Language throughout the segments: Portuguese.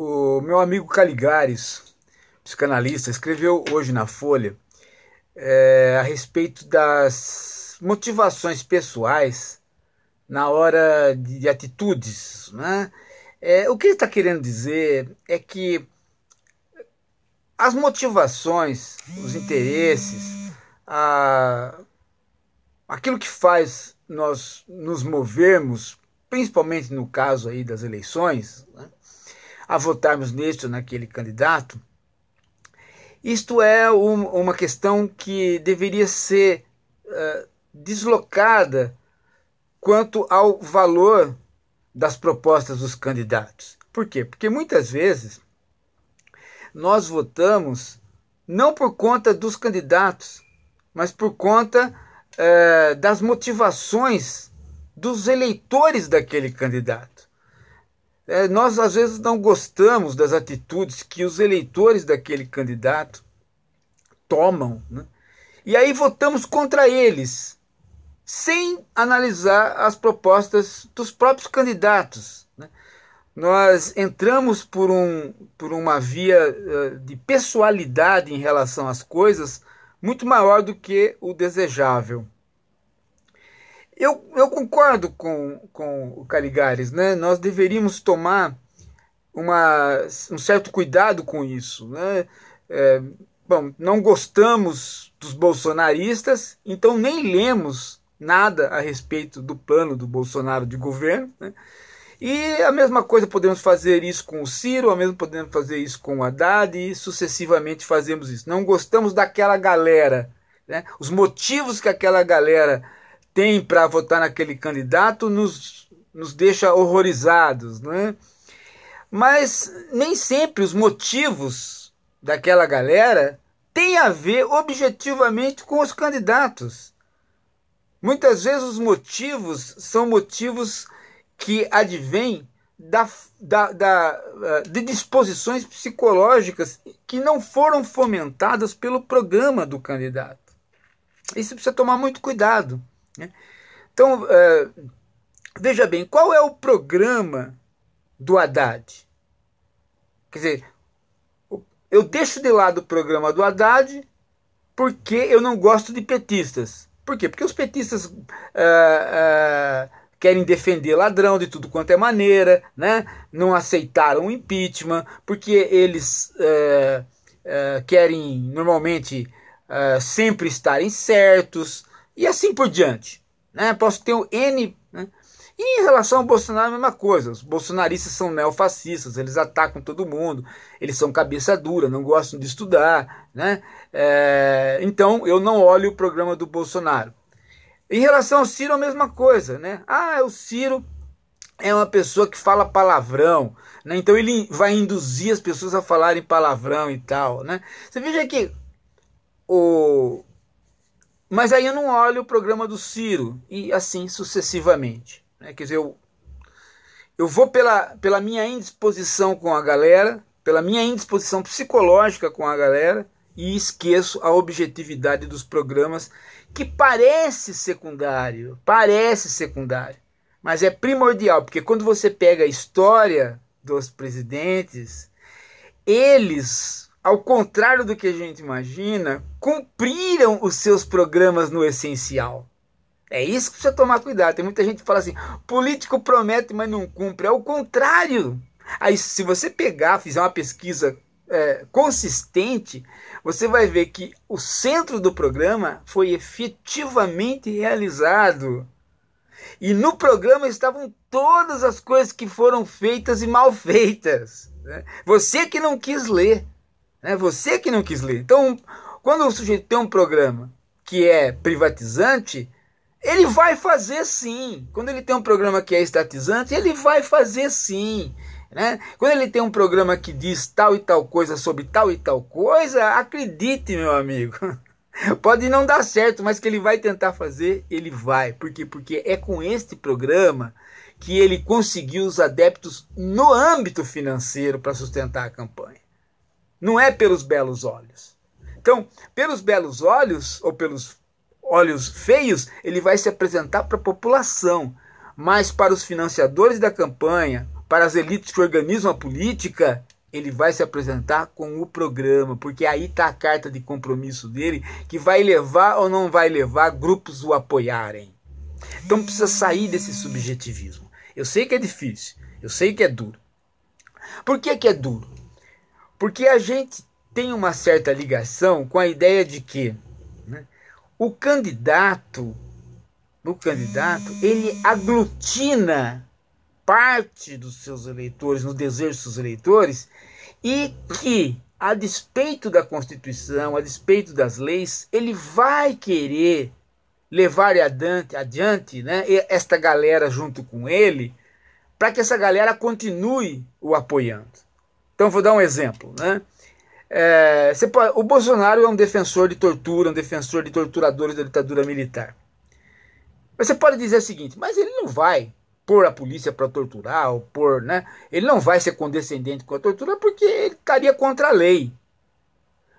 O meu amigo Caligares, psicanalista, escreveu hoje na Folha é, a respeito das motivações pessoais na hora de, de atitudes. Né? É, o que ele está querendo dizer é que as motivações, os interesses, a, aquilo que faz nós nos movermos, principalmente no caso aí das eleições, né? a votarmos neste ou naquele candidato, isto é um, uma questão que deveria ser uh, deslocada quanto ao valor das propostas dos candidatos. Por quê? Porque muitas vezes nós votamos não por conta dos candidatos, mas por conta das motivações dos eleitores daquele candidato. É, nós, às vezes, não gostamos das atitudes que os eleitores daquele candidato tomam. Né? E aí votamos contra eles, sem analisar as propostas dos próprios candidatos. Né? Nós entramos por, um, por uma via uh, de pessoalidade em relação às coisas muito maior do que o desejável. Eu, eu concordo com, com o Caligares, né? Nós deveríamos tomar uma, um certo cuidado com isso, né? É, bom, não gostamos dos bolsonaristas, então nem lemos nada a respeito do plano do Bolsonaro de governo, né? E a mesma coisa podemos fazer isso com o Ciro, a mesma podemos fazer isso com o Haddad e sucessivamente fazemos isso. Não gostamos daquela galera, né? Os motivos que aquela galera tem para votar naquele candidato nos, nos deixa horrorizados. Né? Mas nem sempre os motivos daquela galera têm a ver objetivamente com os candidatos. Muitas vezes os motivos são motivos que advêm da, da, da, eh, de disposições psicológicas que não foram fomentadas pelo programa do candidato. Isso precisa tomar muito cuidado. Né? Então, uh, veja bem, qual é o programa do Haddad? Quer dizer, eu deixo de lado o programa do Haddad porque eu não gosto de petistas. Por quê? Porque os petistas uh, uh, querem defender ladrão de tudo quanto é maneira, né? não aceitaram o impeachment, porque eles uh, querem normalmente sempre estarem certos, e assim por diante. Né? Posso ter o N. Né? E em relação ao Bolsonaro, a mesma coisa. Os bolsonaristas são neofascistas, eles atacam todo mundo, eles são cabeça dura, não gostam de estudar. Né? É, então eu não olho o programa do Bolsonaro. Em relação ao Ciro, a mesma coisa. Né? Ah, o Ciro é uma pessoa que fala palavrão, né? então ele vai induzir as pessoas a falarem palavrão e tal. Né? Você veja que o mas aí eu não olho o programa do Ciro e assim sucessivamente. Né? Quer dizer, eu, eu vou pela, pela minha indisposição com a galera, pela minha indisposição psicológica com a galera e esqueço a objetividade dos programas que parece secundário, parece secundário, mas é primordial, porque quando você pega a história dos presidentes, eles ao contrário do que a gente imagina, cumpriram os seus programas no essencial. É isso que precisa tomar cuidado. Tem muita gente que fala assim: político promete, mas não cumpre. É o contrário. Aí, se você pegar, fizer uma pesquisa é, consistente, você vai ver que o centro do programa foi efetivamente realizado. E no programa estavam todas as coisas que foram feitas e mal feitas. Né? Você que não quis ler. É você que não quis ler. Então, quando o sujeito tem um programa que é privatizante, ele vai fazer sim. Quando ele tem um programa que é estatizante, ele vai fazer sim. Né? Quando ele tem um programa que diz tal e tal coisa sobre tal e tal coisa, acredite, meu amigo. Pode não dar certo, mas que ele vai tentar fazer, ele vai. Por quê? Porque é com este programa que ele conseguiu os adeptos no âmbito financeiro para sustentar a campanha não é pelos belos olhos. Então, pelos belos olhos, ou pelos olhos feios, ele vai se apresentar para a população, mas para os financiadores da campanha, para as elites que organizam a política, ele vai se apresentar com o programa, porque aí está a carta de compromisso dele, que vai levar ou não vai levar grupos o apoiarem. Então precisa sair desse subjetivismo. Eu sei que é difícil, eu sei que é duro. Por que, que é duro? Porque a gente tem uma certa ligação com a ideia de que né, o candidato, o candidato, ele aglutina parte dos seus eleitores, no desejo dos seus eleitores, e que, a despeito da Constituição, a despeito das leis, ele vai querer levar adiante, adiante né, esta galera junto com ele, para que essa galera continue o apoiando. Então vou dar um exemplo, né? É, o Bolsonaro é um defensor de tortura, um defensor de torturadores da ditadura militar. Mas você pode dizer o seguinte, mas ele não vai pôr a polícia para torturar, ou pôr, né? Ele não vai ser condescendente com a tortura porque ele estaria contra a lei.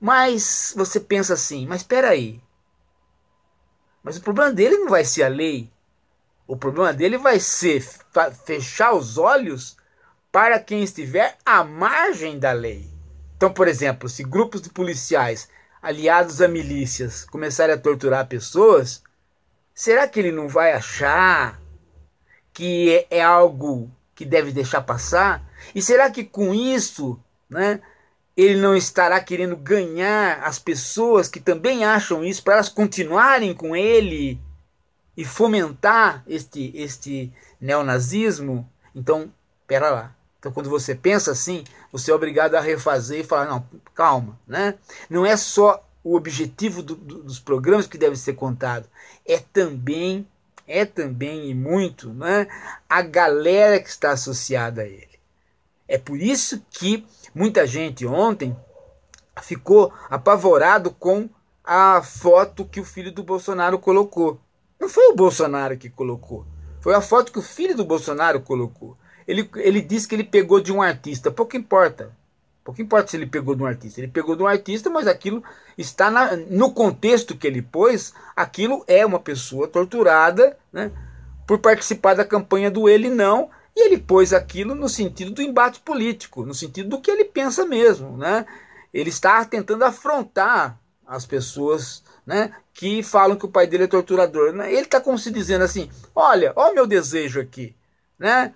Mas você pensa assim, mas espera aí. Mas o problema dele não vai ser a lei. O problema dele vai ser fechar os olhos para quem estiver à margem da lei. Então, por exemplo, se grupos de policiais aliados a milícias começarem a torturar pessoas, será que ele não vai achar que é, é algo que deve deixar passar? E será que com isso, né, ele não estará querendo ganhar as pessoas que também acham isso para elas continuarem com ele e fomentar este este neonazismo? Então, pera lá. Então, quando você pensa assim, você é obrigado a refazer e falar: não, calma, né? Não é só o objetivo do, do, dos programas que deve ser contado, é também, é também e muito, né? A galera que está associada a ele. É por isso que muita gente ontem ficou apavorado com a foto que o filho do Bolsonaro colocou. Não foi o Bolsonaro que colocou, foi a foto que o filho do Bolsonaro colocou. Ele, ele que ele pegou de um artista, pouco importa. Pouco importa se ele pegou de um artista. Ele pegou de um artista, mas aquilo está na, no contexto que ele pôs, aquilo é uma pessoa torturada né, por participar da campanha do ele não. E ele pôs aquilo no sentido do embate político, no sentido do que ele pensa mesmo. Né? Ele está tentando afrontar as pessoas né, que falam que o pai dele é torturador. Ele está como se dizendo assim: olha, olha o meu desejo aqui. Né?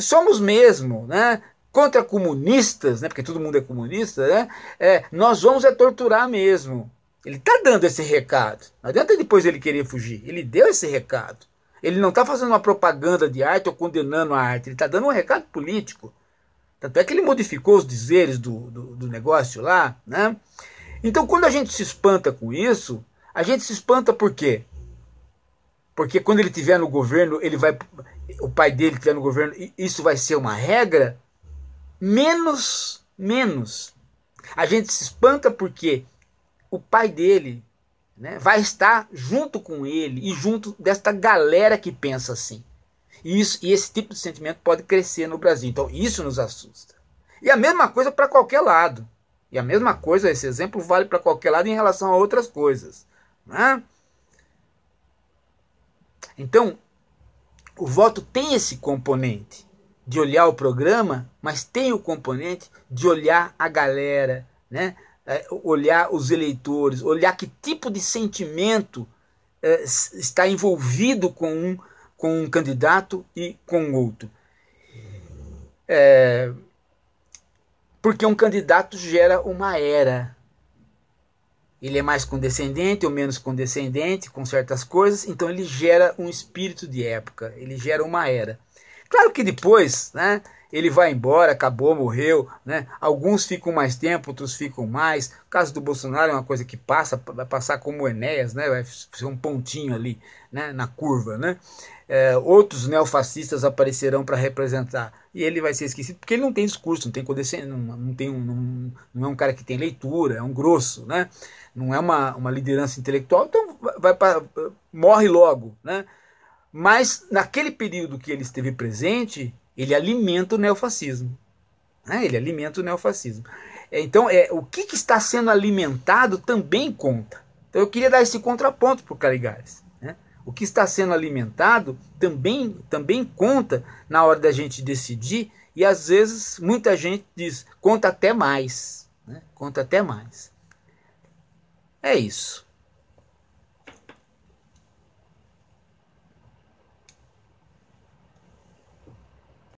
somos mesmo, né? Contra comunistas, né? Porque todo mundo é comunista, né? É, nós vamos é torturar mesmo. Ele está dando esse recado. Não adianta depois ele querer fugir. Ele deu esse recado. Ele não está fazendo uma propaganda de arte ou condenando a arte. Ele está dando um recado político. Tanto é que ele modificou os dizeres do, do, do negócio lá, né? Então, quando a gente se espanta com isso, a gente se espanta por quê? Porque quando ele estiver no governo, ele vai, o pai dele que está no governo, isso vai ser uma regra? Menos, menos. A gente se espanta porque o pai dele né, vai estar junto com ele e junto desta galera que pensa assim. E, isso, e esse tipo de sentimento pode crescer no Brasil. Então isso nos assusta. E a mesma coisa para qualquer lado. E a mesma coisa, esse exemplo vale para qualquer lado em relação a outras coisas. Né? Então, o voto tem esse componente de olhar o programa, mas tem o componente de olhar a galera, né? É, olhar os eleitores, olhar que tipo de sentimento é, está envolvido com um, com um candidato e com outro. É, porque um candidato gera uma era, ele é mais condescendente ou menos condescendente com certas coisas, então ele gera um espírito de época, ele gera uma era. Claro que depois, né, ele vai embora, acabou, morreu, né? Alguns ficam mais tempo, outros ficam mais. O caso do Bolsonaro é uma coisa que passa, vai passar como Enéas, né? Vai ser um pontinho ali, né, na curva, né? É, outros neofascistas aparecerão para representar e ele vai ser esquecido porque ele não tem discurso, não tem condescendência, não, não tem um, não, não é um cara que tem leitura, é um grosso, né? não é uma, uma liderança intelectual, então vai pra, morre logo. Né? Mas naquele período que ele esteve presente, ele alimenta o neofascismo. Né? Ele alimenta o neofascismo. É, então, é, o que, que, está sendo alimentado também conta. Então, eu queria dar esse contraponto para o Caligares. Né? O que está sendo alimentado também, também conta na hora da gente decidir, e às vezes muita gente diz: conta até mais. Né? Conta até mais. É isso.